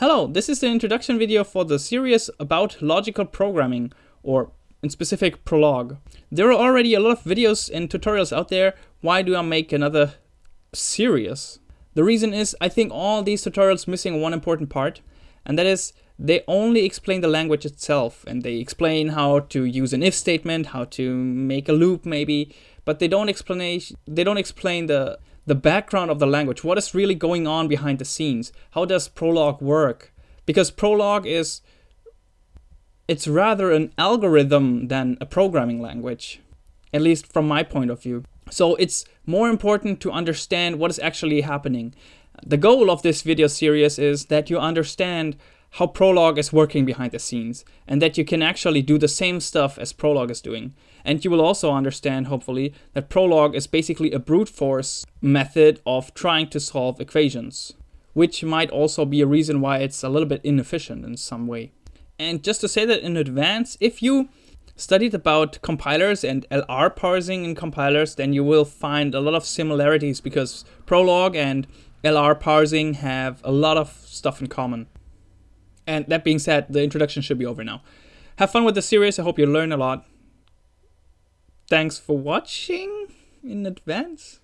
Hello, this is the introduction video for the series about logical programming, or in specific Prolog. There are already a lot of videos and tutorials out there, why do I make another series? The reason is I think all these tutorials missing one important part, and that is they only explain the language itself, and they explain how to use an if statement, how to make a loop maybe, but they don't explain they don't explain the the background of the language. What is really going on behind the scenes? How does Prolog work? Because Prolog is it's rather an algorithm than a programming language, at least from my point of view. So it's more important to understand what is actually happening. The goal of this video series is that you understand how Prolog is working behind the scenes and that you can actually do the same stuff as Prolog is doing. And you will also understand, hopefully, that Prolog is basically a brute force method of trying to solve equations, which might also be a reason why it's a little bit inefficient in some way. And just to say that in advance, if you studied about compilers and LR parsing in compilers, then you will find a lot of similarities because Prolog and LR parsing have a lot of stuff in common. And that being said, the introduction should be over now. Have fun with the series. I hope you learn a lot. Thanks for watching in advance.